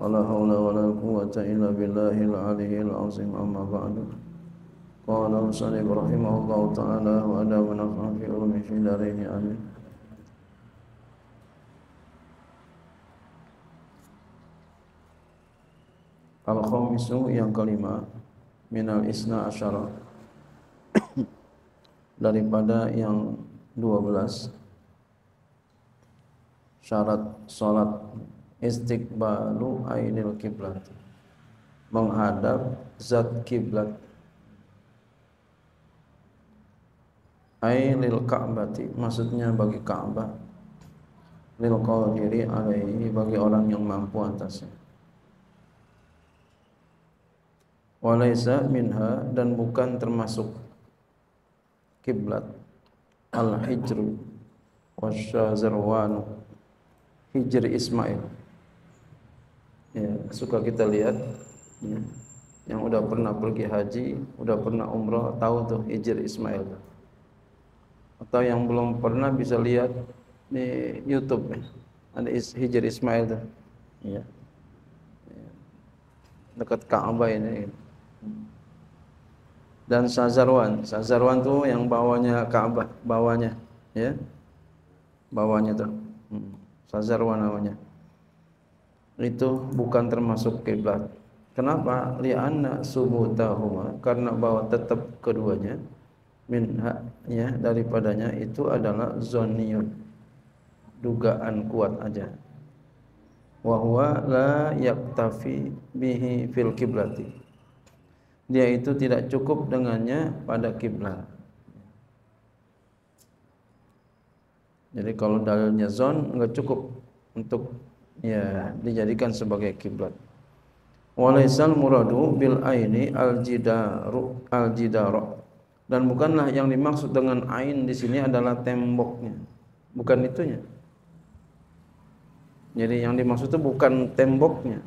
ولا حول ولا قوة إلا بالله العلي العظيم أما بعد قال المصنف رحمه الله تعالى وأنا ونفع في علوم في دارين آمين al yang kelima Minal Isna Asyara Daripada yang dua belas Syarat Salat istiqbalu ainil kiblat menghadap zat kiblat ainil ka'bati maksudnya bagi Ka'bah lil qadiri alaihi bagi orang yang mampu atasnya walaisa minha dan bukan termasuk kiblat al hijru wasyazarwanu hijr Ismail ya, suka kita lihat ya, yang udah pernah pergi haji, udah pernah umroh tahu tuh hijir Ismail. Atau yang belum pernah bisa lihat di YouTube ya. ada hijir Ismail tuh. Iya. Ya. Dekat Ka'bah ini. Dan Sazarwan, Sazarwan tuh yang bawahnya Ka'bah, bawahnya ya. Bawahnya tuh. Hmm, Sazarwan namanya itu bukan termasuk kiblat. Kenapa? Li'anna subutahuma karena bahwa tetap keduanya min ya daripadanya itu adalah zonion dugaan kuat aja wa huwa la yaktafi bihi fil kiblati dia itu tidak cukup dengannya pada kiblat jadi kalau dalilnya zon enggak cukup untuk Ya, ya dijadikan sebagai kiblat walaisal muradu bil aini al jidaru al jidaru dan bukanlah yang dimaksud dengan ain di sini adalah temboknya bukan itunya jadi yang dimaksud itu bukan temboknya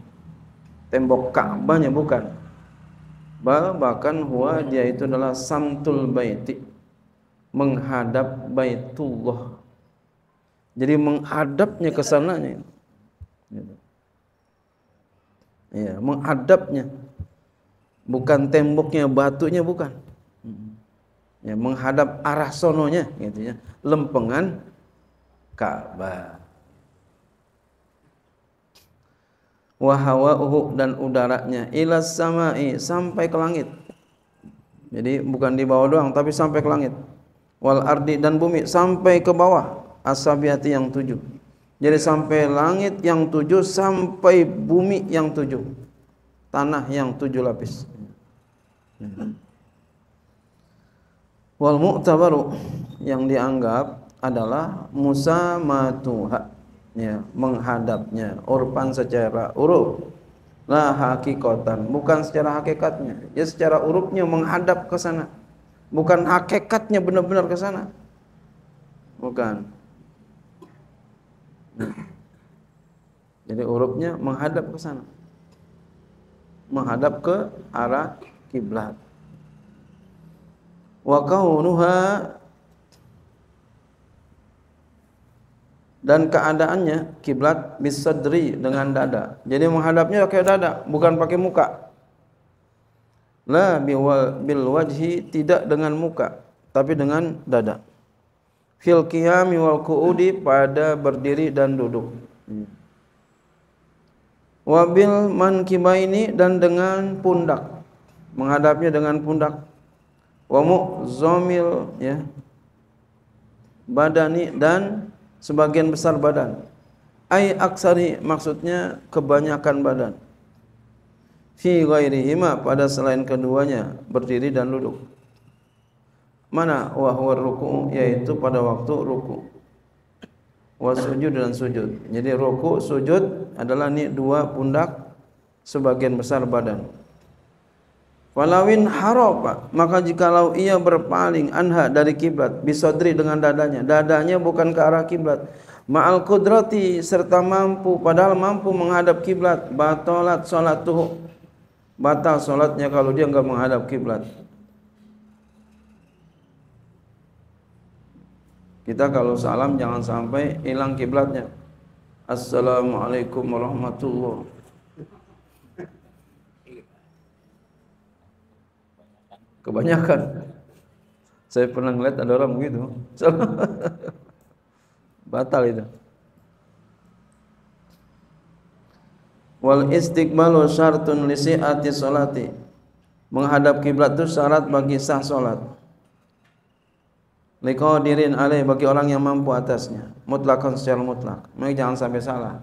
tembok Ka'bahnya bukan Bal, bahkan huwa dia itu adalah samtul baiti menghadap baitullah jadi menghadapnya ke sananya ya, menghadapnya bukan temboknya batunya bukan ya, menghadap arah sononya gitu ya lempengan Ka'bah uhu dan udaranya ilas samai sampai ke langit jadi bukan di bawah doang tapi sampai ke langit wal ardi dan bumi sampai ke bawah asabiati yang tujuh jadi sampai langit yang tujuh sampai bumi yang tujuh. Tanah yang tujuh lapis. Wal mu'tabaru yang dianggap adalah Musa matuha ya, menghadapnya urpan secara uruf la hakikatan bukan secara hakikatnya ya secara urupnya menghadap ke sana bukan hakikatnya benar-benar ke sana bukan Nah. Jadi urupnya menghadap ke sana. Menghadap ke arah kiblat. Wa kaunuha dan keadaannya kiblat bisadri dengan dada. Jadi menghadapnya pakai dada, bukan pakai muka. La bil wajhi tidak dengan muka, tapi dengan dada fil qiyami wal qu'udi pada berdiri dan duduk wabil mankibaini dan dengan pundak menghadapnya dengan pundak wa mu'zamil ya badani dan sebagian besar badan ai aksari maksudnya kebanyakan badan fi ghairihima pada selain keduanya berdiri dan duduk mana wahwar ruku yaitu pada waktu ruku wasujud sujud dan sujud jadi ruku sujud adalah ini dua pundak sebagian besar badan walawin haropa maka jikalau ia berpaling anha dari kiblat bisodri dengan dadanya dadanya bukan ke arah kiblat ma'al kudrati serta mampu padahal mampu menghadap kiblat batolat salat tuh batal salatnya kalau dia enggak menghadap kiblat Kita kalau salam jangan sampai hilang kiblatnya. Assalamualaikum warahmatullahi Kebanyakan. Saya pernah ngeliat ada orang begitu. Batal itu. Wal istiqbalu syartun ati solati. Menghadap kiblat itu syarat bagi sah solat liqadirin alaih bagi orang yang mampu atasnya mutlakan secara mutlak Mereka jangan sampai salah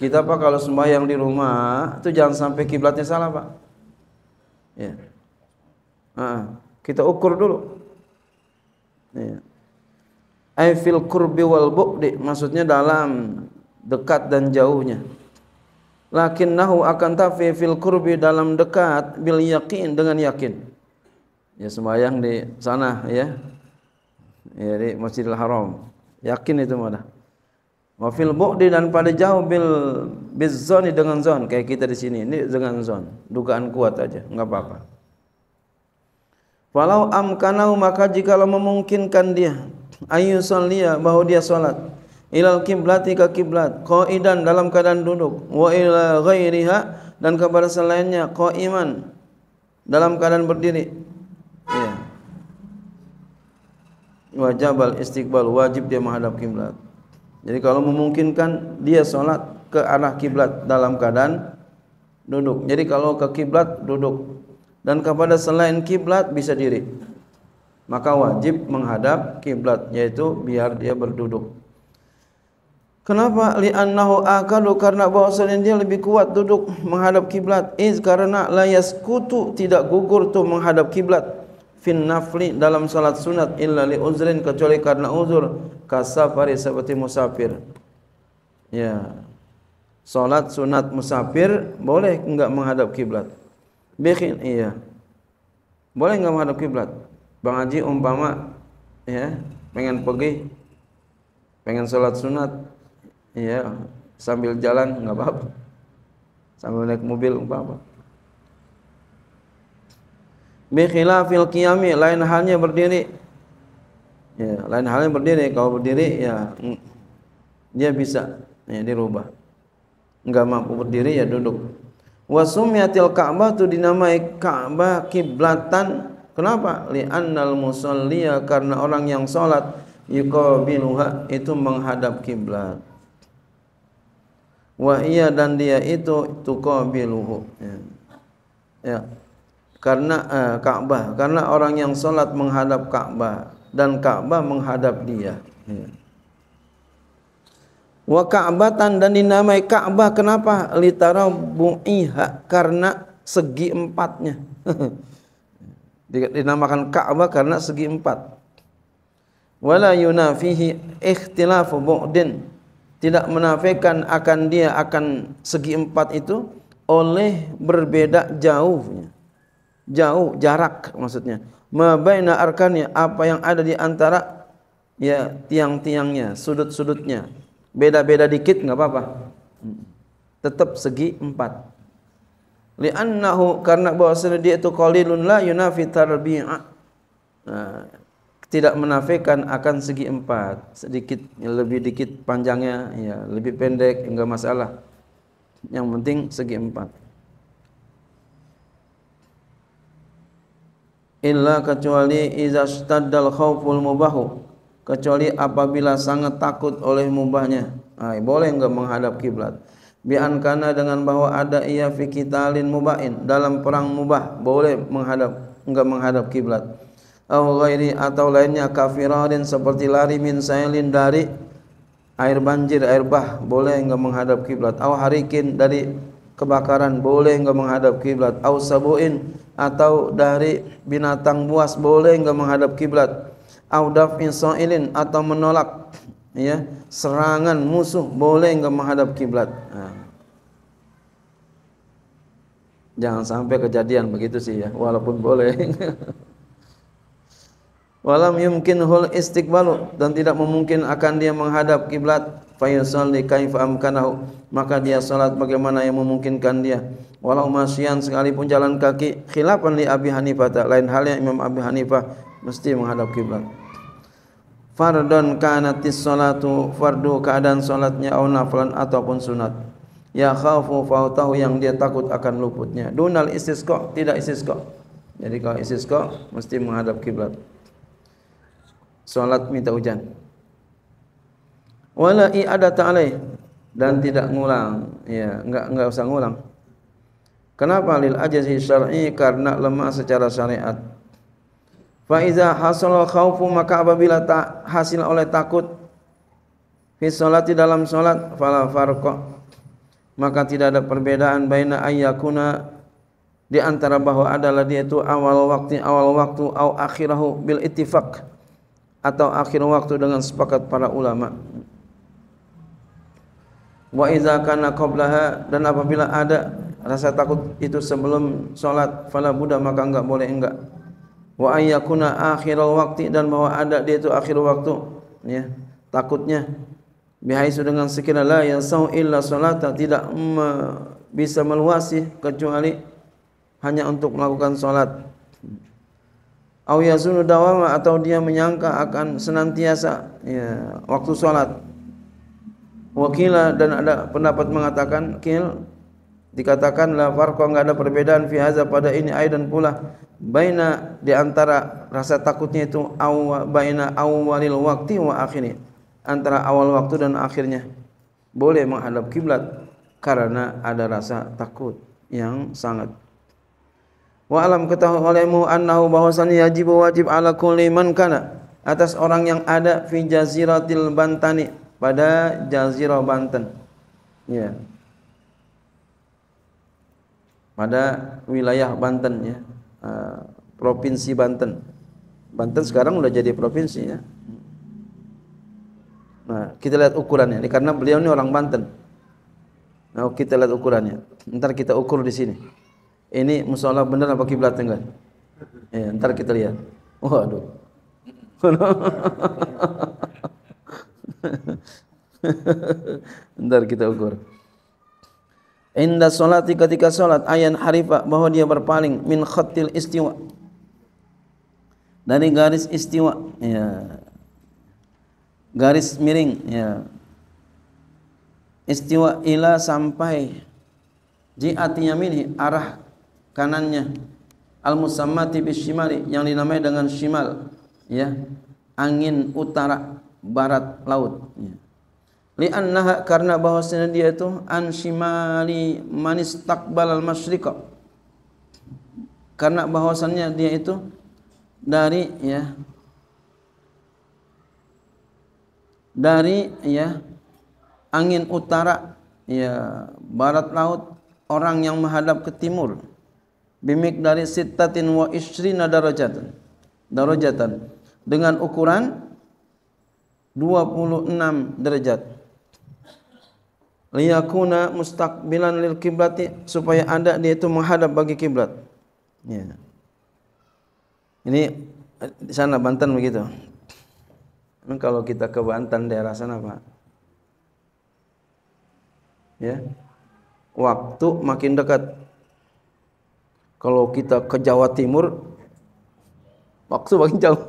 kita pak kalau sembahyang di rumah itu jangan sampai kiblatnya salah pak ya nah, kita ukur dulu ya. I feel kurbi wal bukdi. maksudnya dalam dekat dan jauhnya lakin nahu akan tafi fil kurbi dalam dekat bil yakin dengan yakin ya sembahyang di sana ya Iya, dari Masjidil Haram yakin itu mana wa bukti dan pada jauh bil bizoni dengan zon kayak kita di sini ini dengan zon dugaan kuat aja enggak apa-apa Walau amkanau maka jikalau memungkinkan dia ayusalliya bahwa dia solat ilal kiblati ke kiblat qaidan dalam keadaan duduk wa ila ghairiha dan kepada selainnya iman dalam keadaan berdiri wajabal istiqbal wajib dia menghadap kiblat. Jadi kalau memungkinkan dia sholat ke arah kiblat dalam keadaan duduk. Jadi kalau ke kiblat duduk dan kepada selain kiblat bisa diri. Maka wajib menghadap kiblat yaitu biar dia berduduk. Kenapa? Li'annahu akalu karena bahwasanya dia lebih kuat duduk menghadap kiblat. Iz karena layas kutu tidak gugur tuh menghadap kiblat fin nafli dalam salat sunat illa li uzrin kecuali karena uzur kasafari seperti musafir ya salat sunat musafir boleh enggak menghadap kiblat bikin iya boleh enggak menghadap kiblat Bang Haji umpama ya pengen pergi pengen salat sunat ya, sambil jalan enggak apa-apa sambil naik mobil umpama fil qiyami lain halnya berdiri. Ya, lain halnya berdiri. Kalau berdiri ya mm, dia bisa ya dirubah. Enggak mampu berdiri ya duduk. Wasumiyatil Ka'bah itu dinamai Ka'bah kiblatan. Kenapa? Li'annal musalliya karena orang yang salat yuqabiluha itu menghadap kiblat. Wa iya dan dia itu tuqabiluhu. Ya. ya karena uh, Ka'bah karena orang yang salat menghadap Ka'bah dan Ka'bah menghadap dia hmm. wa Ka'batan dan dinamai Ka'bah kenapa litarabu'iha karena segi empatnya dinamakan Ka'bah karena segi empat wala yunafihi ikhtilafu bu'din tidak menafikan akan dia akan segi empat itu oleh berbeda jauhnya jauh jarak maksudnya mabaina arkani apa yang ada di antara ya tiang-tiangnya sudut-sudutnya beda-beda dikit nggak apa-apa tetap segi empat li'annahu karena bahwasanya dia itu qalilun la yunafi tarbi'a nah, tidak menafikan akan segi empat sedikit lebih dikit panjangnya ya lebih pendek enggak masalah yang penting segi empat illa kecuali dal khawful mubahu kecuali apabila sangat takut oleh mubahnya nah, boleh enggak menghadap kiblat bi'an kana dengan bahwa ada ia fi kitalin mubahin dalam perang mubah boleh menghadap enggak menghadap kiblat au ghairi atau lainnya kafirarin seperti lari min sailin dari air banjir air bah boleh enggak menghadap kiblat au harikin dari kebakaran boleh enggak menghadap kiblat Ausaboin atau dari binatang buas boleh enggak menghadap kiblat Audaf daf'in atau menolak ya serangan musuh boleh enggak menghadap kiblat nah. jangan sampai kejadian begitu sih ya walaupun boleh walam yumkin hul istiqbalu dan tidak memungkin akan dia menghadap kiblat fayusalli kaifa amkanahu maka dia salat bagaimana yang memungkinkan dia walau masyian sekalipun jalan kaki khilafan li Abi Hanifah lain halnya Imam Abi Hanifah mesti menghadap kiblat fardon kanatis salatu fardu keadaan salatnya au nafilan ataupun sunat ya khafu fautahu yang dia takut akan luputnya dunal istisqa tidak istisqa jadi kalau istisqa mesti menghadap kiblat salat minta hujan wala i'adata alaih dan tidak ngulang ya enggak enggak usah ngulang kenapa lil ajazi syar'i karena lemah secara syariat fa iza hasala khaufu maka apabila tak hasil oleh takut fi salati dalam salat fala farqa maka tidak ada perbedaan baina ayyakuna di antara bahwa adalah dia itu awal waktu awal waktu au akhirahu bil ittifaq atau akhir waktu dengan sepakat para ulama' wa idza kana qablaha dan apabila ada rasa takut itu sebelum salat fala buda maka enggak boleh enggak wa ayyakuna akhirul waqti dan bahwa ada dia itu akhir waktu ya takutnya bihaisu dengan sekira la yansau illa salata tidak me, bisa meluasi kecuali hanya untuk melakukan salat au yazunu dawama atau dia menyangka akan senantiasa ya waktu salat Wakila dan ada pendapat mengatakan kil dikatakan la farqa enggak ada perbedaan fi hadza pada ini dan pula baina di antara rasa takutnya itu awa baina awalil waqti wa akhirnya antara awal waktu dan akhirnya boleh menghadap kiblat karena ada rasa takut yang sangat wa alam ketahui olehmu annahu bahwasanya yajib wajib ala kulli man kana atas orang yang ada fi jaziratil bantani pada Jazirah Banten. Ya. Pada wilayah Banten ya. Uh, provinsi Banten. Banten sekarang udah jadi provinsi ya. Nah, kita lihat ukurannya. Ini karena beliau ini orang Banten. Nah, kita lihat ukurannya. Ntar kita ukur di sini. Ini musola benar apa kiblat enggak? Ya, ntar kita lihat. Waduh. Ntar kita ukur. Inda solati ketika solat ayat harifa bahwa dia berpaling min khatil istiwa dari garis istiwa ya garis miring ya istiwa ila sampai ji'ati yamini arah kanannya al musammati bisyimali yang dinamai dengan shimal ya angin utara barat laut ya. li'annaha karena bahwasanya dia itu an shimali manis takbal al masyriqa karena bahwasannya dia itu dari ya dari ya angin utara ya barat laut orang yang menghadap ke timur bimik dari sitatin wa ishrina darajatan darajatan dengan ukuran 26 derajat liyakuna mustaqbilan lil kiblati supaya anda dia itu menghadap bagi kiblat ya. ini eh, di sana Banten begitu Memang kalau kita ke Banten daerah sana Pak ya waktu makin dekat kalau kita ke Jawa Timur waktu makin jauh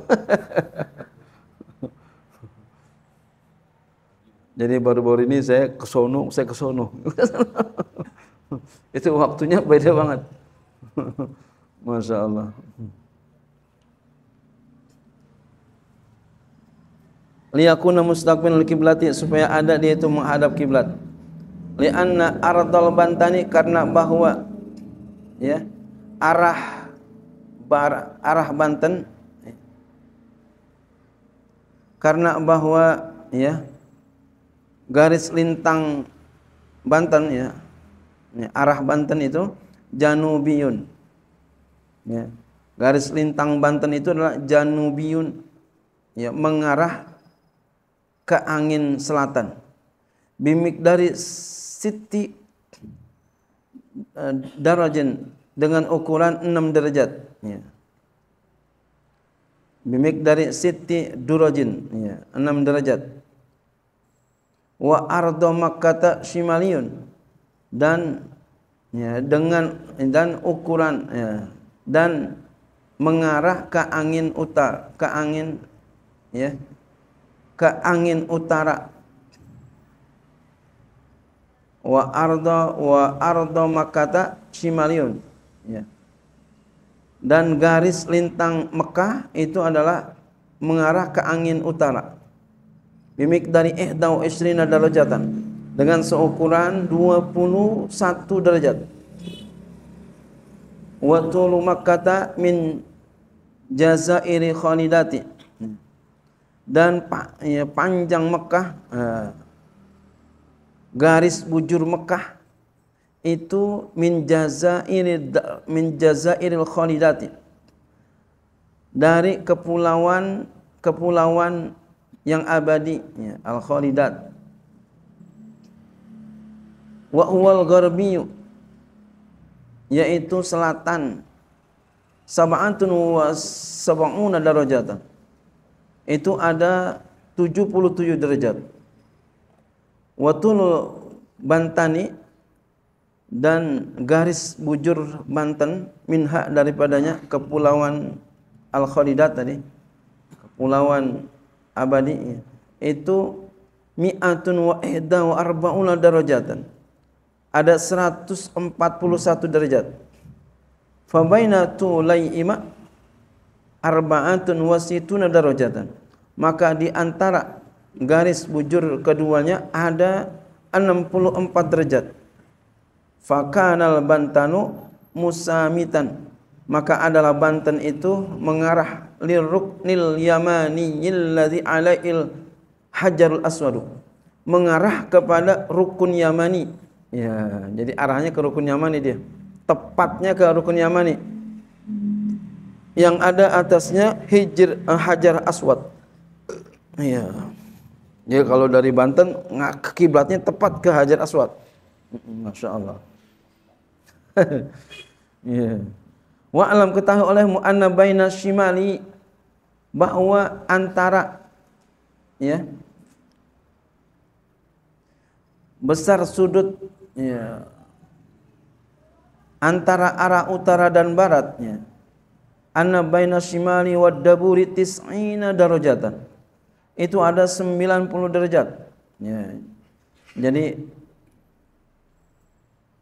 Jadi baru-baru ini saya kesono, saya kesono. itu waktunya beda banget. Masya Allah. Liyakuna al kiblati supaya ada dia itu menghadap kiblat. Lianna ardal bantani karena bahwa ya arah bar, arah Banten ya. karena bahwa ya garis lintang Banten ya, ya arah Banten itu Janubiyun ya garis lintang Banten itu adalah Janubiyun ya mengarah ke angin selatan bimik dari siti eh, Darajen dengan ukuran 6 derajat ya. bimik dari siti durajin ya, 6 derajat wa ardo makkata shimaliyun dan ya, dengan dan ukuran ya, dan mengarah ke angin utara ke angin ya ke angin utara wa ardo wa ardo makkata shimaliyun ya dan garis lintang Mekah itu adalah mengarah ke angin utara Bimik bimikdari ihdau eh isrina darajatan dengan seukuran 21 derajat wa tulu makkata min jazairi khalidati dan ya, panjang Mekah eh, garis bujur Mekah itu min jazairi min jazairil khalidati dari kepulauan kepulauan yang abadi ya, al khalidat wa huwal gharbi yaitu selatan sab'atun wa sab'una darajatan itu ada 77 derajat watunul bantani dan garis bujur Banten minha daripadanya kepulauan Al Khalidat tadi kepulauan abadiyah itu mi'atun wa ihda wa arba'una darajatan. Ada 141 derajat. Fabaina tulai'ima arba'atun wa darajatan. Maka di antara garis bujur keduanya ada 64 derajat. Fakanal bantanu musamitan maka adalah Banten itu mengarah liruknil yamaniyil ladzi alail hajarul aswadu mengarah kepada rukun yamani ya jadi arahnya ke rukun yamani dia tepatnya ke rukun yamani yang ada atasnya hijir eh, hajar aswad ya jadi kalau dari Banten kiblatnya tepat ke hajar aswad masya Allah yeah. Wa alam ketahui olehmu anna baina shimali bahwa antara ya besar sudut ya, antara arah utara dan baratnya anna baina shimali wad daburi tis'ina darajatan itu ada 90 derajat ya jadi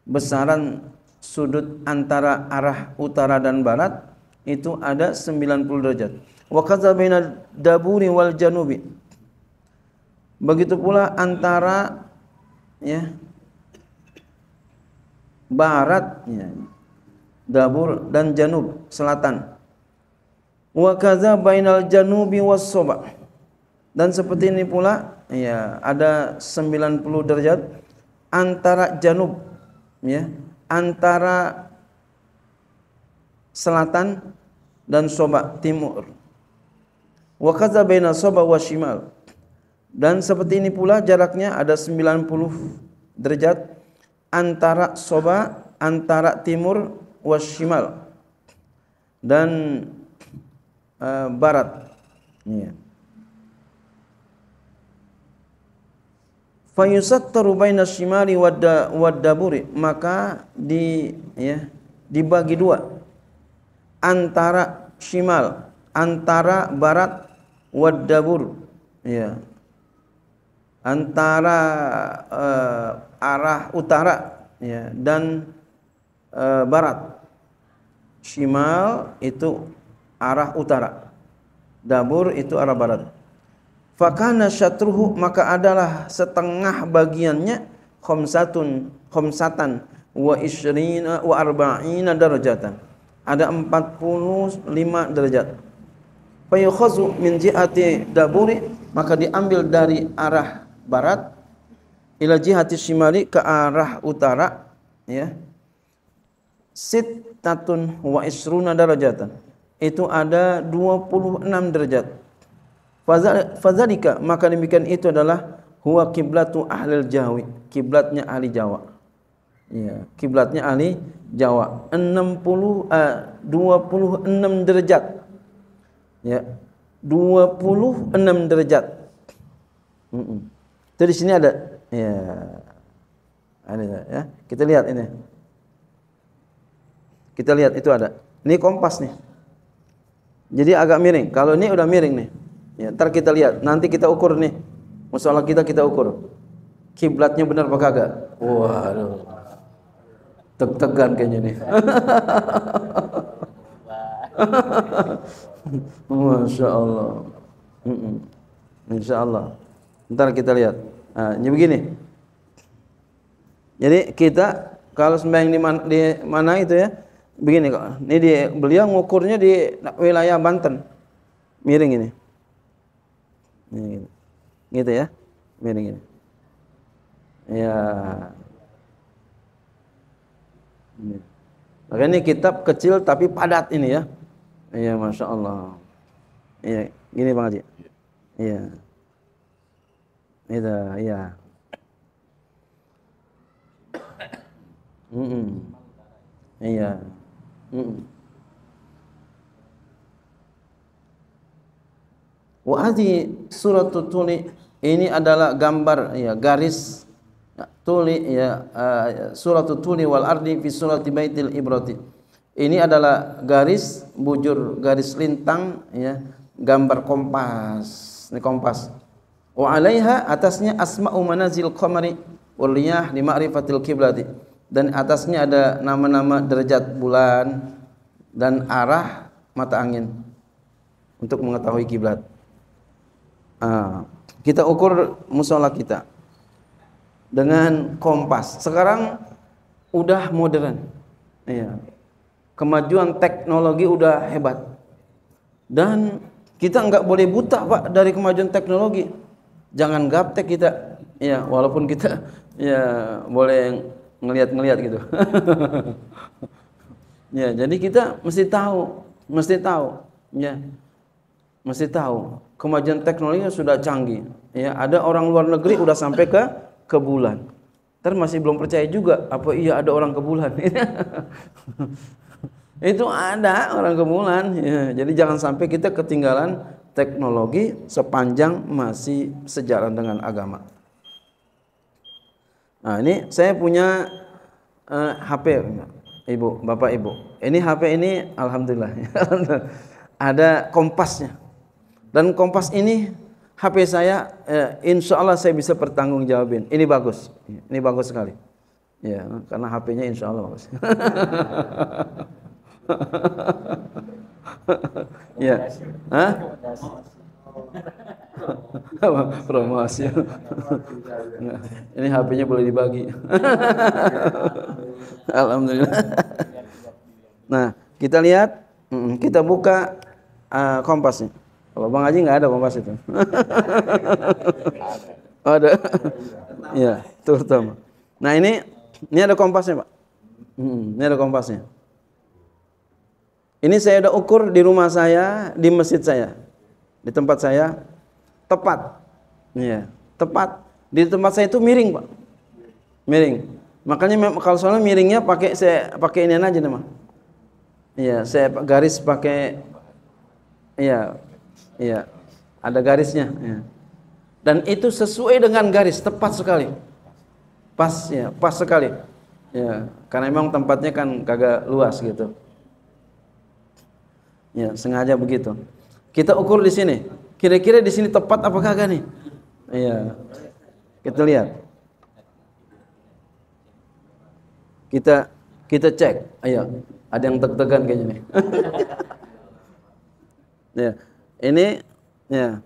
besaran sudut antara arah utara dan barat itu ada 90 derajat. Wa kadza bainad daburi wal janubi. Begitu pula antara ya barat ya, dabur dan janub selatan. Wa kadza bainal janubi was Dan seperti ini pula ya ada 90 derajat antara janub ya antara selatan dan Soba timur. Wa baina Soba wa shimal. Dan seperti ini pula jaraknya ada 90 derajat antara Soba antara timur wa shimal dan uh, barat. Yeah. fayusattaru baina syimali waddaburi maka di ya dibagi dua antara shimal antara barat waddabur ya antara uh, arah utara ya dan uh, barat shimal itu arah utara dabur itu arah barat Fakana syatruhu maka adalah setengah bagiannya khomsatun khomsatan wa isrina wa arba'ina darajatan. Ada 45 derajat. Fayukhazu min jihati daburi maka diambil dari arah barat ila jihati shimali ke arah utara ya. Sittatun wa isruna darajatan. Itu ada 26 derajat Fazalika, maka demikian itu adalah huwa kiblatu ahli jawi, kiblatnya ahli Jawa. Ya, kiblatnya ahli Jawa 60 uh, 26 derajat. Ya. 26 derajat. Mm -mm. Itu sini ada ya. Ada ya. Kita lihat ini. Kita lihat itu ada. Ini kompas nih. Jadi agak miring. Kalau ini udah miring nih. Ya, ntar kita lihat, nanti kita ukur nih. Musola kita kita ukur. Kiblatnya benar apa kagak? Wow, aduh. teg kayaknya nih. Masya Allah. Insya Allah. Ntar kita lihat. Nah, ini begini. Jadi kita kalau sembahyang di mana, di mana itu ya, begini kok. Ini di, beliau ngukurnya di wilayah Banten. Miring ini. Ini, gitu. gitu ya. miring ini Ya. Ini. Maka ini kitab kecil tapi padat ini ya. Iya, masya Allah. Iya, gini bang Haji. Iya. Itu, iya. Mm -mm. Iya. Mm -mm. wa hadhi suratul tuli ini adalah gambar ya garis ya, tuli ya uh, eh, suratul tuli wal ardi fi surati baitil ibrati ini adalah garis bujur garis lintang ya gambar kompas ini kompas wa alaiha atasnya asma'u manazil qamari wal riyah li ma'rifatil qiblati dan atasnya ada nama-nama derajat bulan dan arah mata angin untuk mengetahui kiblat. Ah, kita ukur musola kita dengan kompas. Sekarang udah modern. ya Kemajuan teknologi udah hebat. Dan kita nggak boleh buta Pak dari kemajuan teknologi. Jangan gaptek kita. Ya, walaupun kita ya boleh ngelihat-ngelihat gitu. ya, jadi kita mesti tahu, mesti tahu. Ya. Mesti tahu kemajuan teknologinya sudah canggih. Ya, ada orang luar negeri udah sampai ke ke bulan. Ter masih belum percaya juga apa iya ada orang ke bulan. Itu ada orang ke bulan. Ya, jadi jangan sampai kita ketinggalan teknologi sepanjang masih sejalan dengan agama. Nah, ini saya punya uh, eh, HP Ibu, Bapak Ibu. Ini HP ini alhamdulillah. ada kompasnya dan kompas ini HP saya eh, insya Allah saya bisa bertanggung jawabin. Ini bagus, ini bagus sekali. Ya, karena HP-nya insya Allah bagus. ya, Hah? promosi. ini HP-nya boleh dibagi. Alhamdulillah. nah, kita lihat, kita buka uh, kompasnya. Kalau Bang Haji nggak ada kompas itu. ada. ya, terutama. Nah ini, ini ada kompasnya Pak. Hmm, ini ada kompasnya. Ini saya udah ukur di rumah saya, di masjid saya, di tempat saya tepat. Iya, tepat. Di tempat saya itu miring pak, miring. Makanya kalau soalnya miringnya pakai saya pakai ini aja nih Iya, saya garis pakai. Iya, Iya. Ada garisnya. Ya. Dan itu sesuai dengan garis, tepat sekali. Pas ya, pas sekali. Ya, karena memang tempatnya kan kagak luas gitu. Ya, sengaja begitu. Kita ukur di sini. Kira-kira di sini tepat apa kagak nih? Iya. Kita lihat. Kita kita cek. Ayo. Iya, ada yang deg-degan kayaknya nih. ya. Ini ya.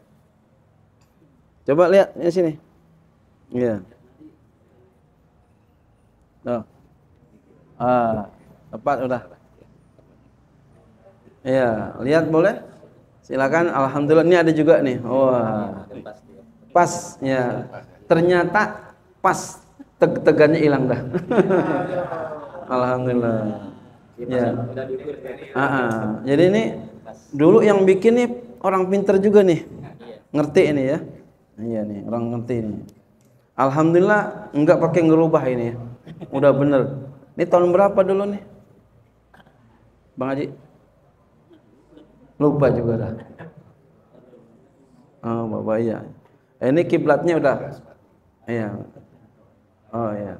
Coba lihat di sini. ya. Tuh. Ah, tepat udah. Iya, lihat boleh? Silakan. Alhamdulillah ini ada juga nih. Wah. Pas ya. Ternyata pas teg-tegannya hilang dah. Alhamdulillah. Ya. Ah, ah, jadi ini dulu yang bikin nih orang pinter juga nih. Iya. Ngerti ini ya. Iya nih, orang ngerti ini. Alhamdulillah enggak pakai ngerubah ini ya. Udah bener. Ini tahun berapa dulu nih? Bang Haji? Lupa juga dah. Oh, Bapak iya. Eh, ini kiblatnya udah. Iya. Oh iya.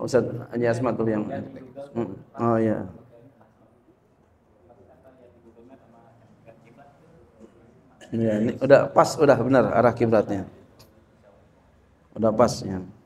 Ustaz Haji Asmatul yang. Oh iya. Iya, ini udah pas, udah benar arah kiblatnya. Udah pas ya.